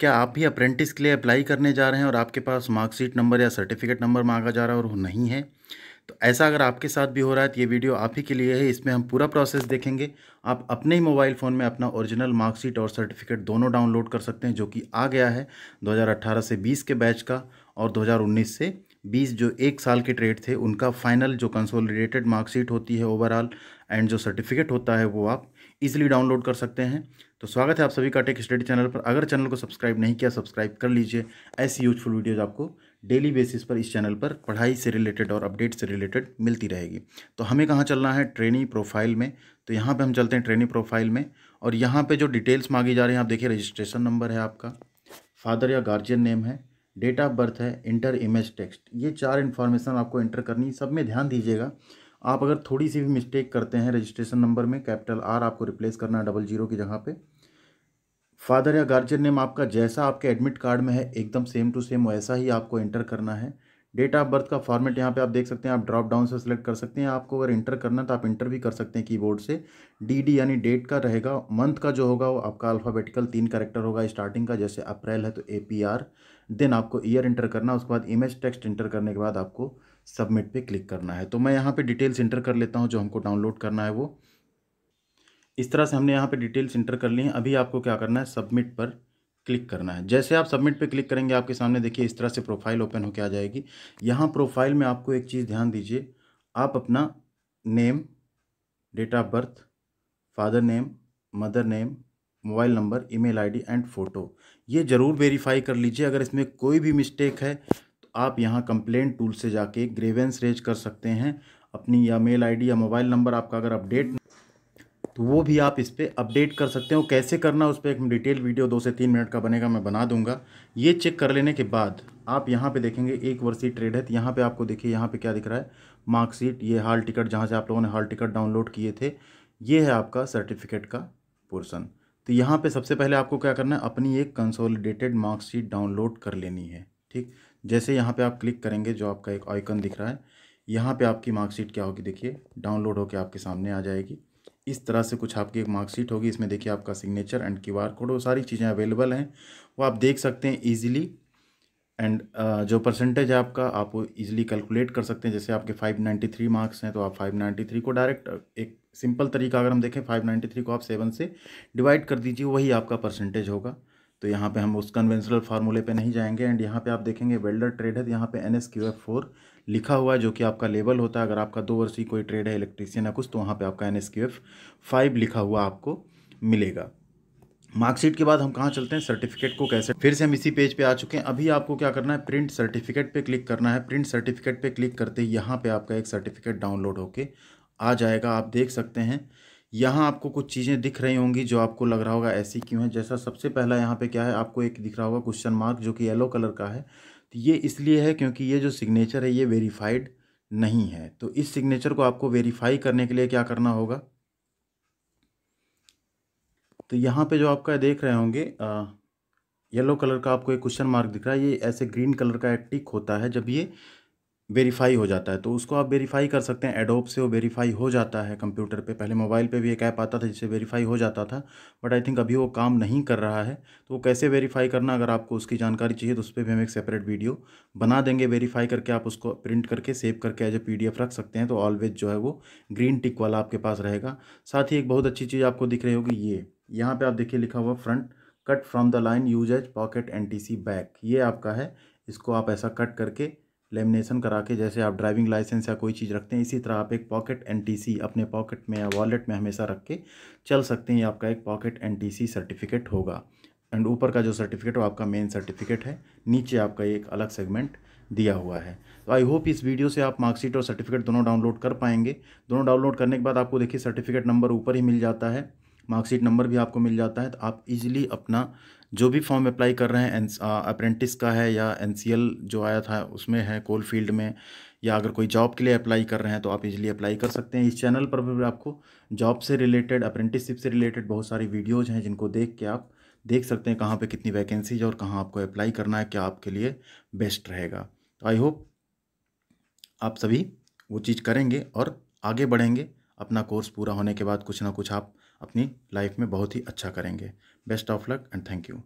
क्या आप भी अप्रेंटिस के लिए अप्लाई करने जा रहे हैं और आपके पास मार्कशीट नंबर या सर्टिफिकेट नंबर मांगा जा रहा है और वो नहीं है तो ऐसा अगर आपके साथ भी हो रहा है तो ये वीडियो आप ही के लिए है इसमें हम पूरा प्रोसेस देखेंगे आप अपने ही मोबाइल फ़ोन में अपना ओरिजिनल मार्कशीट और सर्टिफिकेट दोनों डाउनलोड कर सकते हैं जो कि आ गया है 2018 से 20 के बैच का और 2019 से 20 जो एक साल के ट्रेड थे उनका फाइनल जो कंसोलिडेटेड मार्कशीट होती है ओवरऑल एंड जो सर्टिफिकेट होता है वो आप ईजिली डाउनलोड कर सकते हैं तो स्वागत है आप सभी का टेक स्टडी चैनल पर अगर चैनल को सब्सक्राइब नहीं किया सब्सक्राइब कर लीजिए ऐसी यूजफुल वीडियोज़ आपको डेली बेसिस पर इस चैनल पर पढ़ाई से रिलेटेड और अपडेट से रिलेटेड मिलती रहेगी तो हमें कहाँ चलना है ट्रेनिंग प्रोफाइल में तो यहाँ पर हम चलते हैं ट्रेनिंग प्रोफाइल में और यहाँ पर जो डिटेल्स मांगी जा रही हैं आप देखिए रजिस्ट्रेशन नंबर है आपका फादर या गार्जियन नेम है डेट ऑफ बर्थ है इंटर इमेज टेक्स्ट ये चार इन्फॉर्मेशन आपको इंटर करनी सब में ध्यान दीजिएगा आप अगर थोड़ी सी भी मिस्टेक करते हैं रजिस्ट्रेशन नंबर में कैपिटल आर आपको रिप्लेस करना है डबल जीरो की जगह पे फादर या गार्जियन नेम आपका जैसा आपके एडमिट कार्ड में है एकदम सेम टू सेम वैसा ही आपको एंटर करना है डेट ऑफ बर्थ का फॉर्मेट यहाँ पे आप देख सकते हैं आप ड्रॉप डाउन से सिलेक्ट कर सकते हैं आपको अगर इंटर करना तो आप इंटर भी कर सकते हैं कीबोर्ड से डी डी यानी डेट का रहेगा मंथ का जो होगा वो आपका अल्फ़ाबेटिकल तीन करेक्टर होगा स्टार्टिंग का जैसे अप्रैल है तो ए पी आर देन आपको ईयर इंटर करना उसके बाद इमेज टेक्स्ट इंटर करने के बाद आपको सबमिट पर क्लिक करना है तो मैं यहाँ पर डिटेल्स इंटर कर लेता हूँ जो हमको डाउनलोड करना है वो इस तरह से हमने यहाँ पर डिटेल्स इंटर कर ली हैं अभी आपको क्या करना है सबमिट पर क्लिक करना है जैसे आप सबमिट पे क्लिक करेंगे आपके सामने देखिए इस तरह से प्रोफाइल ओपन होकर आ जाएगी यहाँ प्रोफाइल में आपको एक चीज़ ध्यान दीजिए आप अपना name date of birth father name mother name mobile number email ID and photo ये ज़रूर वेरीफाई कर लीजिए अगर इसमें कोई भी मिस्टेक है तो आप यहाँ कंप्लेंट टूल से जाके ग्रेवेंस रेज कर सकते हैं अपनी या मेल आईडी या मोबाइल नंबर आपका अगर अपडेट तो वो भी आप इस पर अपडेट कर सकते हो कैसे करना उस पर एक डिटेल वीडियो दो से तीन मिनट का बनेगा मैं बना दूंगा ये चेक कर लेने के बाद आप यहाँ पे देखेंगे एक वर्षीय ट्रेड है तो यहाँ पे आपको देखिए यहाँ पे क्या दिख रहा है मार्कशीट ये हॉल टिकट जहाँ से आप लोगों ने हॉल टिकट डाउनलोड किए थे ये है आपका सर्टिफिकेट का पोर्सन तो यहाँ पर सबसे पहले आपको क्या करना है अपनी एक कंसोलिडेटेड मार्कशीट डाउनलोड कर लेनी है ठीक जैसे यहाँ पर आप क्लिक करेंगे जो आपका एक आइकन दिख रहा है यहाँ पर आपकी मार्कशीट क्या होगी देखिए डाउनलोड होकर आपके सामने आ जाएगी इस तरह से कुछ आपकी एक मार्कशीट होगी इसमें देखिए आपका signature and Q R code वो सारी चीज़ें अवेलेबल हैं वो आप देख सकते हैं ईजिली एंड uh, जो परसेंटेज है आपका आप वो ईजिली कैलकुलेट कर सकते हैं जैसे आपके 593 मार्क्स हैं तो आप 593 को डायरेक्ट एक सिंपल तरीका अगर हम देखें 593 को आप सेवन से डिवाइड कर दीजिए वही आपका परसेंटेज होगा तो यहाँ पे हम उस कन्वेंशनल फार्मूले पे नहीं जाएंगे एंड यहाँ पे आप देखेंगे वेल्डर ट्रेड है तो यहाँ पे N S Q F four लिखा हुआ है जो कि आपका लेवल होता है अगर आपका दो वर्ष कोई ट्रेड है इलेक्ट्रीसियन या कुछ तो वहाँ पर आपका N S Q F five लिखा हुआ आपको मिलेगा मार्कशीट के बाद हम कहाँ चलते हैं सर्टिफिकेट को कैसे फिर से हम इसी पेज पे आ चुके हैं अभी आपको क्या करना है प्रिंट सर्टिफिकेट पे क्लिक करना है प्रिंट सर्टिफिकेट पे क्लिक करते ही यहाँ पे आपका एक सर्टिफिकेट डाउनलोड होके आ जाएगा आप देख सकते हैं यहाँ आपको कुछ चीज़ें दिख रही होंगी जो आपको लग रहा होगा ऐसी क्यों है जैसा सबसे पहला यहाँ पे क्या है आपको एक दिख रहा होगा क्वेश्चन मार्क जो कि येलो कलर का है तो ये इसलिए है क्योंकि ये जो सिग्नेचर है ये वेरीफाइड नहीं है तो इस सिग्नेचर को आपको वेरीफाई करने के लिए क्या करना होगा तो यहाँ पे जो आपका देख रहे होंगे येलो कलर का आपको एक क्वेश्चन मार्क दिख रहा है ये ऐसे ग्रीन कलर का एक टिक होता है जब ये वेरीफाई हो जाता है तो उसको आप वेरीफाई कर सकते हैं एडोप से वो वेरीफाई हो जाता है कंप्यूटर पे पहले मोबाइल पे भी एक ऐप आता था जिससे वेरीफाई हो जाता था बट आई थिंक अभी वो काम नहीं कर रहा है तो वो कैसे वेरीफाई करना अगर आपको उसकी जानकारी चाहिए तो उस पर भी हम एक सेपरेट वीडियो बना देंगे वेरीफाई करके आप उसको प्रिंट करके सेव करके एज ए पी रख सकते हैं तो ऑलवेज जो है वो ग्रीन टिक वाला आपके पास रहेगा साथ ही एक बहुत अच्छी चीज़ आपको दिख रही होगी ये यहाँ पर आप देखिए लिखा हुआ front cut from the line use as pocket N T C back ये आपका है इसको आप ऐसा कट करके लेमिनेशन करा के जैसे आप ड्राइविंग लाइसेंस या कोई चीज़ रखते हैं इसी तरह आप एक पॉकेट एनटीसी अपने पॉकेट में या वॉलेट में हमेशा रख के चल सकते हैं आपका एक पॉकेट एनटीसी सर्टिफिकेट होगा एंड ऊपर का जो सर्टिफिकेट वो आपका मेन सर्टिफिकेट है नीचे आपका एक अलग सेगमेंट दिया हुआ है तो आई होप इस वीडियो से आप मार्कशीट और सर्टिफिकेट दोनों डाउनलोड कर पाएंगे दोनों डाउनलोड करने के बाद आपको देखिए सर्टिफिकेट नंबर ऊपर ही मिल जाता है मार्कशीट नंबर भी आपको मिल जाता है तो आप इजीली अपना जो भी फॉर्म अप्लाई कर रहे हैं अप्रेंटिस का है या एन जो आया था उसमें है कोल फील्ड में या अगर कोई जॉब के लिए अप्लाई कर रहे हैं तो आप इजीली अप्लाई कर सकते हैं इस चैनल पर भी आपको जॉब से रिलेटेड अप्रेंटिसशिप से रिलेटेड बहुत सारी वीडियोज़ हैं जिनको देख के आप देख सकते हैं कहाँ पे कितनी वैकेंसीज और कहाँ आपको अप्लाई करना है क्या आपके लिए बेस्ट रहेगा तो आई होप आप सभी वो चीज़ करेंगे और आगे बढ़ेंगे अपना कोर्स पूरा होने के बाद कुछ ना कुछ आप अपनी लाइफ में बहुत ही अच्छा करेंगे best of luck and thank you